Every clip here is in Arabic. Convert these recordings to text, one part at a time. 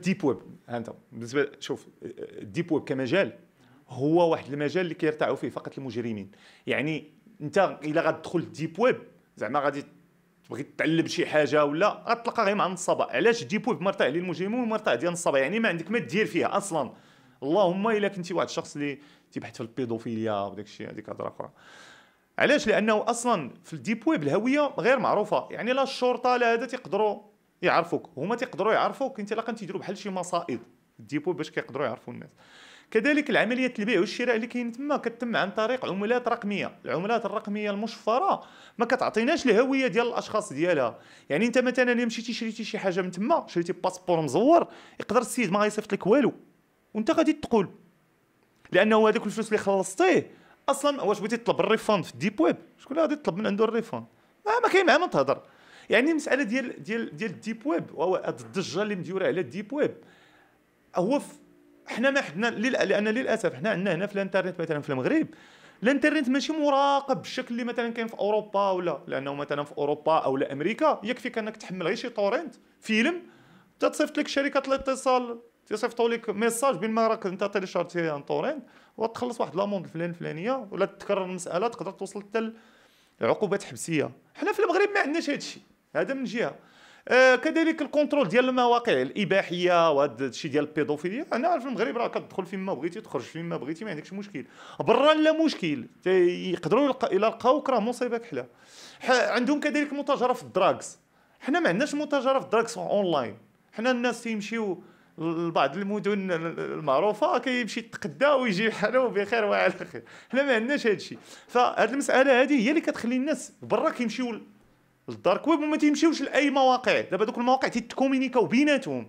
ديب ويب هانت بالنسبه شوف الديب ويب كمجال هو واحد المجال اللي كيرتاعوا فيه فقط المجرمين يعني انت الا غتدخل الديب ويب زعما غادي تبغي تعلم شي حاجه ولا غتلقى غير مع النصابة علاش الديب ويب مرتاع للمجرمين ومرتاع ديال النصابة يعني ما عندك ما دير فيها اصلا اللهم الا كنتي واحد الشخص اللي تيبحث في البيدوفيليا وداك الشيء هذيك هضره اخرى علاش لانه اصلا في الديب ويب الهويه غير معروفه يعني لا الشرطه لا هذا تيقدروا يعرفوك هما تيقدروا يعرفوك انت انطلاقا تيديروا بحال شي مصائد الديب ويب باش كيقدروا يعرفوا الناس كذلك العملية البيع والشراء اللي كاين تما كتم عن طريق عملات رقميه العملات الرقميه المشفره ما كتعطيناش الهويه ديال الاشخاص ديالها يعني انت مثلا الا مشيتي شريتي شي حاجه من تما شريتي باسبور مزور يقدر السيد ما غيصيفط لك والو وانت غادي تقول لانه هذاك الفلوس اللي خلصتيه اصلا واش بغيتي تطلب الريفوند في الديب ويب شكون اللي غادي يطلب من عنده الريفوند ما, ما كاين معاه ما تهضر يعني المساله ديال ديال ديال الديب ويب وهو هاد الضجه اللي مديوره على الديب ويب هو حنا ما حدنا لان للاسف حنا عندنا هنا في الانترنت مثلا في المغرب الانترنت ماشي مراقب بالشكل اللي مثلا كاين في اوروبا ولا لانه مثلا في اوروبا او امريكا يكفيك انك تحمل غير شي تورنت فيلم تتصيفط لك شركه الاتصال تيصيفطوا لك ميساج بين ما راك انت تيليشارجي ان تورين وتخلص واحد لاموند فلان فلانيه ولا تتكرر المساله تقدر توصل حتى لعقوبات حبسيه حنا في المغرب ما عندناش هذا الشيء هذا من جهه آه كذلك الكونترول ديال المواقع الاباحيه وهذا الشيء ديال البيدوفيليا انا في المغرب راه كتدخل فين ما بغيتي تخرج فين ما بغيتي ما عندكش مشكل برا لا مشكل يقدروا الى لقاوك راه مصيبه كحله عندهم كذلك متاجره في الدراكس حنا ما عندناش متاجره في الدراكس اونلاين حنا الناس تيمشيو لبعض المدن المعروفه كيمشي يتقدا ويجي بحاله بخير وعلى خير حنا ما عندناش هذا الشيء فهاد المساله هذه هي اللي كتخلي الناس برا كيمشيو للدارك ويب وما تيمشيوش لاي مواقع دابا دوك المواقع تيتكومينيكاو بيناتهم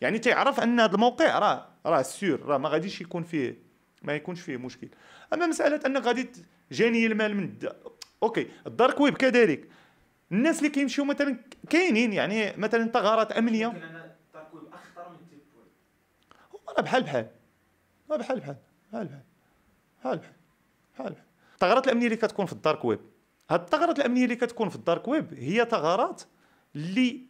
يعني تيعرف ان هذا الموقع راه راه سير راه ما غاديش يكون فيه ما يكونش فيه مشكل اما مساله انك غادي جاني المال من الد... اوكي الدارك ويب كذلك الناس اللي كيمشيو مثلا كاينين يعني مثلا ثغرات امنيه بحال بحال بحال بحال بحال بحال بحال بحال بحال الثغرات الامنيه اللي كتكون في الدارك ويب هاد الثغرات الامنيه اللي كتكون في الدارك ويب هي ثغرات اللي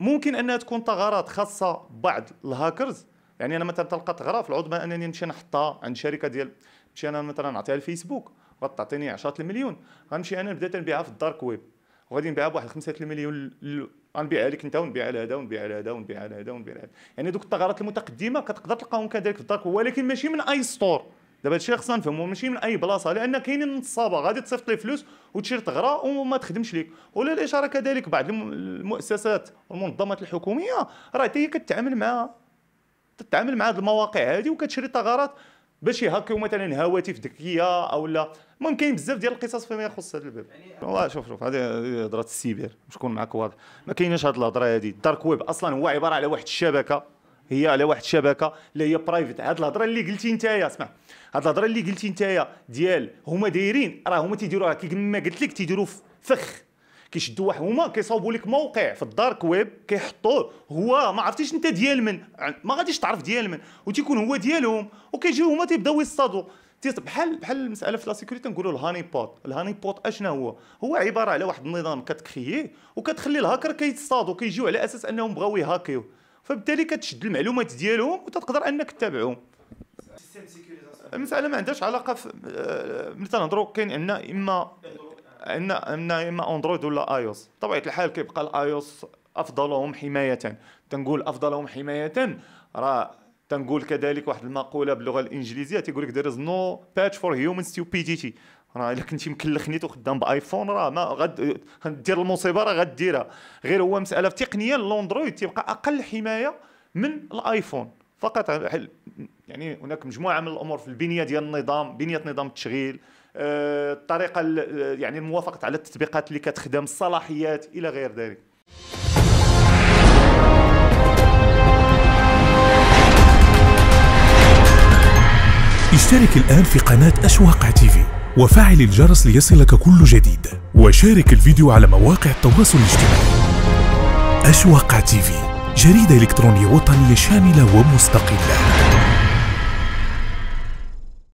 ممكن انها تكون ثغرات خاصه بعض الهاكرز يعني انا مثلا تلقى ثغره في العظمى انني نمشي نحطها عند شركه ديال نمشي انا مثلا نعطيها الفيسبوك غتعطيني 10 المليون غنمشي انا نبدا نبيعها في الدارك ويب وغادي نبيعها بواحد 5 المليون غنبيعها لك انت ونبيعها هذا ونبيعها على ونبيعها ونبيع ونبيعها هذا يعني دوك الثغرات المتقدمه كتقدر تلقاهم كذلك في الدارك ولكن ماشي من اي ستور دابا هادشي خصنا نفهمو ماشي من اي بلاصه لان كاينين نصابه غادي تصيفط ليه فلوس وتشري ثغره وما تخدمش ليك ولا الاشاره كذلك بعض المؤسسات والمنظمات الحكوميه راه حتى هي كتعامل مع تتعامل مع هاد المواقع هذه وكتشري ثغرات باش يهاكيو مثلا هواتف ذكيه او لا المهم كاين بزاف ديال القصص فيما يخص هذا الباب يعني والله شوف شوف هذه هضره السيبر باش نكون معك واضح ما كايناش هذه الهضره هذه الدارك ويب اصلا هو عباره على واحد الشبكه هي على واحد الشبكه اللي هي برايفت هاد الهضره اللي قلتي نتايا اسمع هاد الهضره اللي قلتي نتايا ديال هما دايرين راه هما تيديروها كيما قلت لك تيديروا فخ كيشدوا واحد هما كيصاوبوا لك موقع في الدارك ويب كيحطوه هو ما عرفتيش انت ديال من يعني ما غاديش تعرف ديال من وتيكون هو ديالهم وكيجيو هما تيبداو يصطادوا بحال بحال المساله في لا سيكوريتي نقولوا الهاني بوت الهاني بوت اشنا هو هو عباره على واحد النظام كتكرييه وكتخلي الهاكر كيتصادوا كيجيو على اساس انهم بغاو يهاكيو فبالتالي كتشد المعلومات ديالهم وتقدر انك تتابعهم المساله ما عندهاش علاقه في آه، مثلا نهضروا كاين عندنا اما عندنا عندنا اما اندرويد ولا ايوس طبيعه الحال كيبقى الايوس افضلهم حمايه تنقول افضلهم حمايه راه تنقول كذلك واحد المقوله باللغه الانجليزيه تيقول لك ذيرز نو باتش فور هيومن ستوبيديتي راه الا كنتي مكلخني وخدام بايفون راه ما غد دير المصيبه راه غديرها غير هو مساله تقنيه الاندرويد تيبقى اقل حمايه من الايفون فقط يعني هناك مجموعه من الامور في البنيه ديال النظام بنيه نظام التشغيل الطريقه آه، آه، يعني الموافقه على التطبيقات اللي كتخدم الصلاحيات الى غير ذلك اشترك الآن في قناة أشواق تيفي وفعل الجرس ليصلك كل جديد وشارك الفيديو على مواقع التواصل الاجتماعي أشواق تيفي جريدة إلكترونية وطنية شاملة ومستقلة